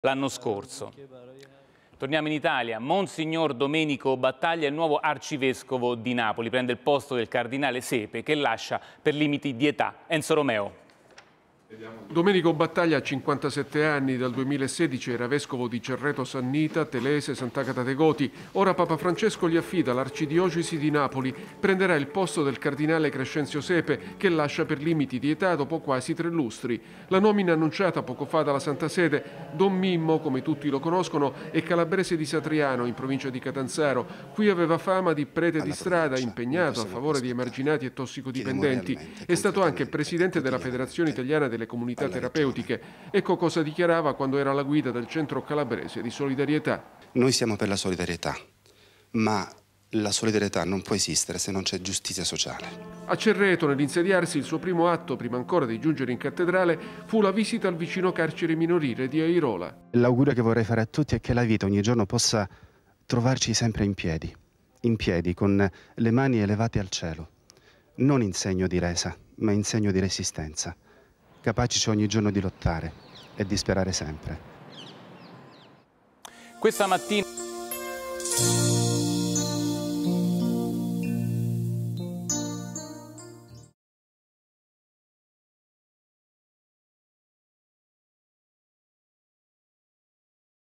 l'anno scorso. Torniamo in Italia. Monsignor Domenico Battaglia è il nuovo arcivescovo di Napoli. Prende il posto del cardinale Sepe che lascia per limiti di età Enzo Romeo. Domenico Battaglia ha 57 anni, dal 2016 era vescovo di Cerreto Sannita, Telese, Sant'Agata de Goti. Ora Papa Francesco gli affida l'arcidiocesi di Napoli. Prenderà il posto del cardinale Crescenzio Sepe, che lascia per limiti di età dopo quasi tre lustri. La nomina annunciata poco fa dalla Santa Sede, Don Mimmo, come tutti lo conoscono, è calabrese di Satriano, in provincia di Catanzaro. Qui aveva fama di prete di strada, impegnato a favore di emarginati e tossicodipendenti. È stato anche presidente della Federazione Italiana del delle comunità terapeutiche. Ecco cosa dichiarava quando era alla guida del centro calabrese di solidarietà. Noi siamo per la solidarietà, ma la solidarietà non può esistere se non c'è giustizia sociale. A Cerreto, nell'insediarsi, il suo primo atto, prima ancora di giungere in cattedrale, fu la visita al vicino carcere minorile di Airola. L'augurio che vorrei fare a tutti è che la vita ogni giorno possa trovarci sempre in piedi, in piedi, con le mani elevate al cielo, non in segno di resa, ma in segno di resistenza capaci ogni giorno di lottare e di sperare sempre. Questa mattina...